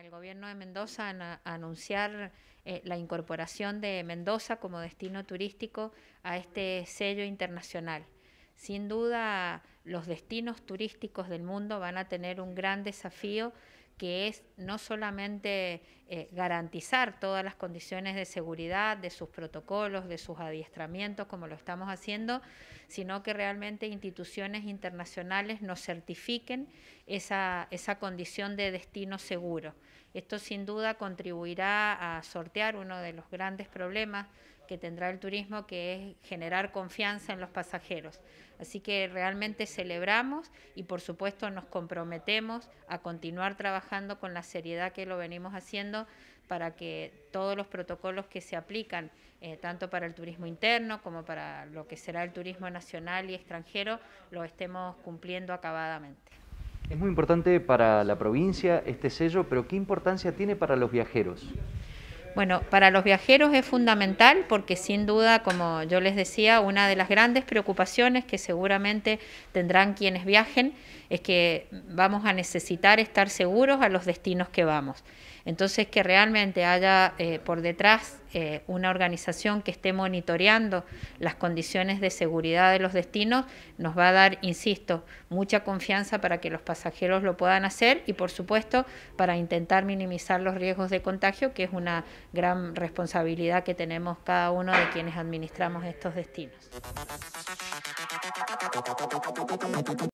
el gobierno de Mendoza a, anunciar eh, la incorporación de Mendoza como destino turístico a este sello internacional. Sin duda, los destinos turísticos del mundo van a tener un gran desafío que es no solamente eh, garantizar todas las condiciones de seguridad, de sus protocolos, de sus adiestramientos, como lo estamos haciendo, sino que realmente instituciones internacionales nos certifiquen esa, esa condición de destino seguro. Esto sin duda contribuirá a sortear uno de los grandes problemas que tendrá el turismo, que es generar confianza en los pasajeros. Así que realmente celebramos y por supuesto nos comprometemos a continuar trabajando con la seriedad que lo venimos haciendo para que todos los protocolos que se aplican, eh, tanto para el turismo interno como para lo que será el turismo nacional y extranjero, lo estemos cumpliendo acabadamente. Es muy importante para la provincia este sello, pero ¿qué importancia tiene para los viajeros? Bueno, para los viajeros es fundamental porque sin duda, como yo les decía, una de las grandes preocupaciones que seguramente tendrán quienes viajen es que vamos a necesitar estar seguros a los destinos que vamos. Entonces, que realmente haya eh, por detrás eh, una organización que esté monitoreando las condiciones de seguridad de los destinos nos va a dar, insisto, mucha confianza para que los pasajeros lo puedan hacer y, por supuesto, para intentar minimizar los riesgos de contagio, que es una gran responsabilidad que tenemos cada uno de quienes administramos estos destinos.